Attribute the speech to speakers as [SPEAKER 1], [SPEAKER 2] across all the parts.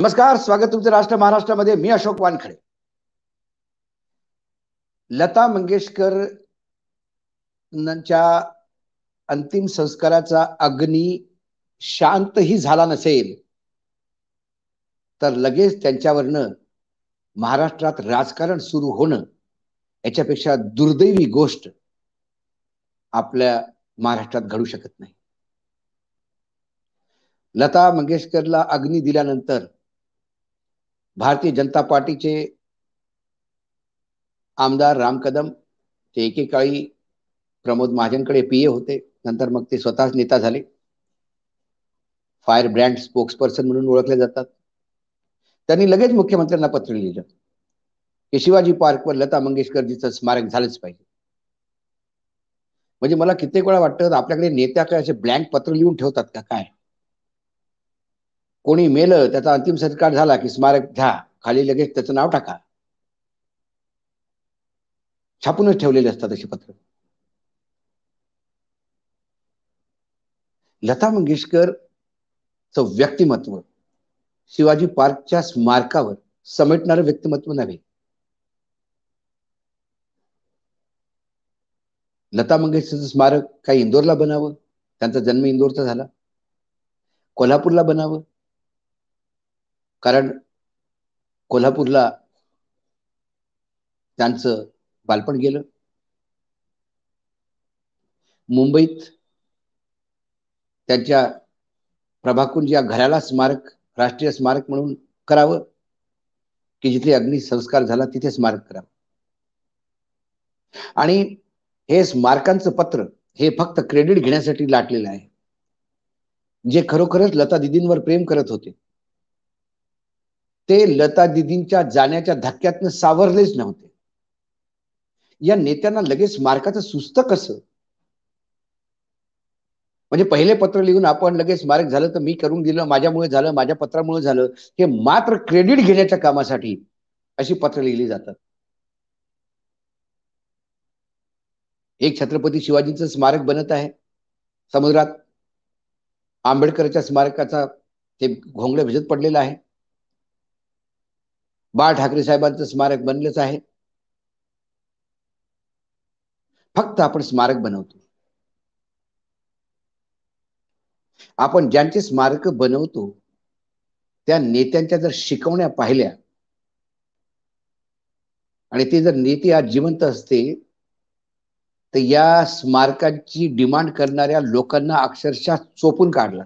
[SPEAKER 1] नमस्कार स्वागत तुमचं राष्ट्र महाराष्ट्रामध्ये मी अशोक वानखडे लता मंगेशकर अंतिम संस्काराचा अग्नी शांतही झाला नसेल तर लगेच त्यांच्यावरनं महाराष्ट्रात राजकारण सुरू होणं याच्यापेक्षा दुर्दैवी गोष्ट आपल्या महाराष्ट्रात घडू शकत नाही लता मंगेशकरला अग्नी दिल्यानंतर भारतीय जनता पार्टीचे आमदार राम कदम ते एकेकाळी प्रमोद महाजनकडे पीए होते नंतर मग ते स्वतःच नेता झाले फायर ब्रँड स्पोक्सपर्सन म्हणून ओळखले जातात त्यांनी लगेच मुख्यमंत्र्यांना पत्र लिहिलं की शिवाजी पार्कवर लता मंगेशकरजीचं स्मारक झालंच पाहिजे म्हणजे मला कित्येक वेळा वाटतं आपल्याकडे नेत्या काय असे ब्लँक पत्र लिहून ठेवतात का काय कोणी मेलं त्याचा अंतिम संस्कार झाला की स्मारक घ्या खाली लगेच त्याचं नाव टाका छापूनच ठेवलेले असतात अशी पत्र लता च व्यक्तिमत्व शिवाजी पार्कच्या स्मारकावर समेटणारं व्यक्तिमत्व नव्हे लता मंगेशकरचं स्मारक काही इंदोरला बनावं त्यांचा जन्म इंदोरचा झाला कोल्हापूरला बनावं कारण कोल्हापूरला त्यांचं बालपण गेलं मुंबईत त्यांच्या प्रभाकुंज या घराला स्मारक राष्ट्रीय स्मारक म्हणून करावं की जिथे अग्निसंस्कार झाला तिथे स्मारक करावं आणि हे स्मारकांचं पत्र हे फक्त क्रेडिट घेण्यासाठी लाटलेलं आहे जे खरोखरच लता दिदींवर प्रेम करत होते ते लता दिदींच्या जाण्याच्या धक्क्यातनं सावरलेच नव्हते या नेत्यांना लगेच मार्काचं सुस्त कसं म्हणजे पहिले पत्र लिहून आपण लगेच मार्ग झालं तर मी करून दिलं माझ्यामुळे झालं माझ्या पत्रामुळे झालं हे मात्र क्रेडिट घेण्याच्या कामासाठी अशी पत्र लिहिली जातात एक छत्रपती शिवाजींचं स्मारक बनत आहे समुद्रात आंबेडकरच्या स्मारकाचा ते घोंगडे भिजत पडलेला आहे बाळ ठाकरे साहेबांचं स्मारक बनलंच आहे फक्त आपण स्मारक बनवतो आपण ज्यांचे स्मारक बनवतो त्या नेत्यांच्या जर शिकवण्या पाहिल्या आणि ते जर नेते आज जिवंत असते तर या स्मारकाची डिमांड करणाऱ्या लोकांना अक्षरशः चोपून काढला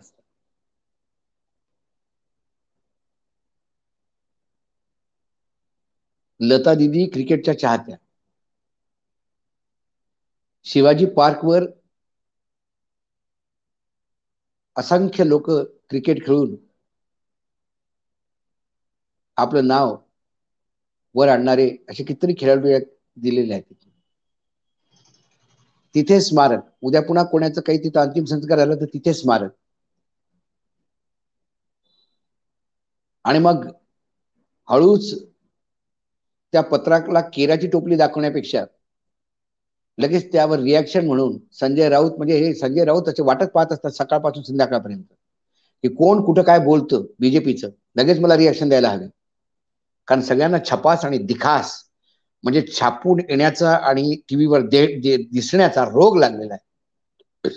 [SPEAKER 1] लता दिदी क्रिकेटच्या चाहत्या शिवाजी पार्कवर असंख्य लोक क्रिकेट खेळून आपलं नाव वर आणणारे असे कितीतरी खेळाडू दिलेले आहेत तिथे स्मारक उद्या पुन्हा कोणाचं काही तिथं अंतिम संस्कार झाला तर तिथे स्मारक आणि मग हळूच त्या पत्राला केराची टोपली दाखवण्यापेक्षा लगेच त्यावर रिॲक्शन म्हणून संजय राऊत म्हणजे हे संजय राऊत असे वाटत पाहत असतात सकाळपासून संध्याकाळपर्यंत की कोण कुठं काय बोलतं बीजेपीचं लगेच मला रिॲक्शन द्यायला हवे कारण सगळ्यांना छपास आणि दिखास म्हणजे छापून येण्याचा आणि टीव्हीवर दिसण्याचा रोग लागलेला आहे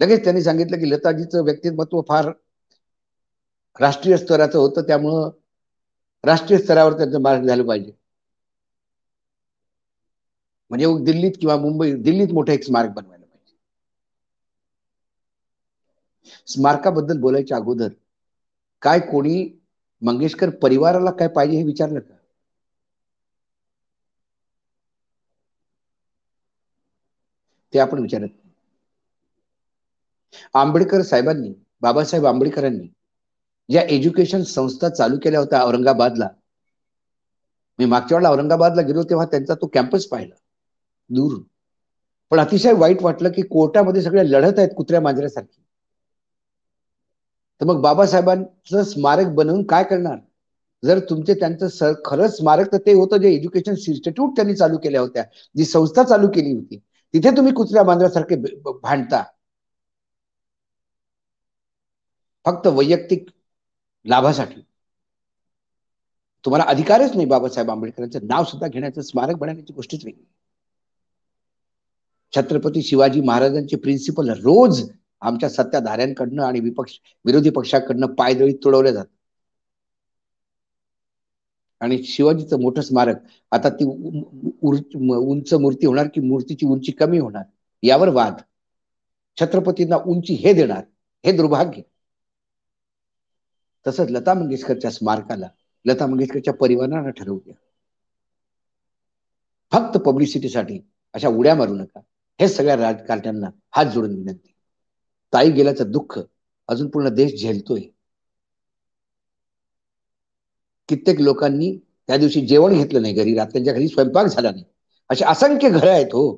[SPEAKER 1] लगेच त्यांनी सांगितलं की लताजीचं व्यक्तिमत्व फार राष्ट्रीय स्तराचं होतं त्यामुळं राष्ट्रीय स्तरावर त्यांचं मार्ग झालं पाहिजे म्हणजे दिल्लीत किंवा मुंबई दिल्लीत मोठे एक स्मारक बनवायला पाहिजे स्मारकाबद्दल बोलायच्या अगोदर काय कोणी मंगेशकर परिवाराला काय पाहिजे हे विचारलं का ते आपण विचारत आंबेडकर साहेबांनी बाबासाहेब आंबेडकरांनी ज्या एज्युकेशन संस्था चालू केल्या होत्या औरंगाबादला मी मागच्या वेळेला औरंगाबादला गेलो तेव्हा त्यांचा तो कॅम्पस पाहिला दूर पण अतिशय वाईट वाटलं की कोर्टामध्ये सगळे लढत आहेत कुत्र्या मांजऱ्यासारखी तर मग बाबासाहेबांचं स्मारक बनवून काय करणार जर तुमचे त्यांचं सर खरं स्मारक तर ते होतं जे एज्युकेशन इन्स्टिट्यूट त्यांनी चालू केल्या होत्या जी संस्था चालू केली होती तिथे तुम्ही कुत्र्या मांजरासारखे भांडता फक्त वैयक्तिक लाभासाठी तुम्हाला अधिकारच नाही बाबासाहेब आंबेडकरांचं नाव सुद्धा घेण्याचं स्मारक बनवण्याची गोष्टच वेगळी छत्रपती शिवाजी महाराजांचे प्रिन्सिपल रोज आमच्या सत्ताधाऱ्यांकडनं आणि विपक्ष विरोधी पक्षाकडनं पायदळी तुडवले जात आणि शिवाजीचं मोठं स्मारक आता ती उंच मूर्ती होणार की मूर्तीची उंची कमी होणार यावर वाद छत्रपतींना उंची हे देणार हे दुर्भाग्य तसंच लता मंगेशकरच्या स्मारकाला लता मंगेशकरच्या परिवाराला ठरवू द्या फक्त पब्लिसिटीसाठी अशा उड्या मारू नका हे सगळ्या राजकारण्यांना हात जोडून विनंती ताई गेल्याचं दुःख अजून पूर्ण देश झेलतोय कित्येक लोकांनी त्या दिवशी जेवण घेतलं नाही घरी रात्रीच्या घरी स्वयंपाक झाला नाही असे असंख्य घर आहेत हो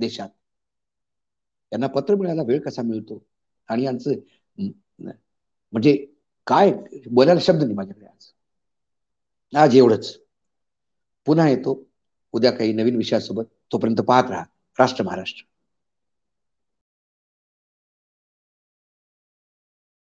[SPEAKER 1] देशात त्यांना पत्र मिळायला वेळ कसा मिळतो आणि यांचं म्हणजे काय बोलायला शब्द नाही माझ्याकडे आज आज एवढंच पुन्हा येतो उद्या काही नवीन विषयासोबत तोपर्यंत पाहत राहा राष्ट्र महाराष्ट्र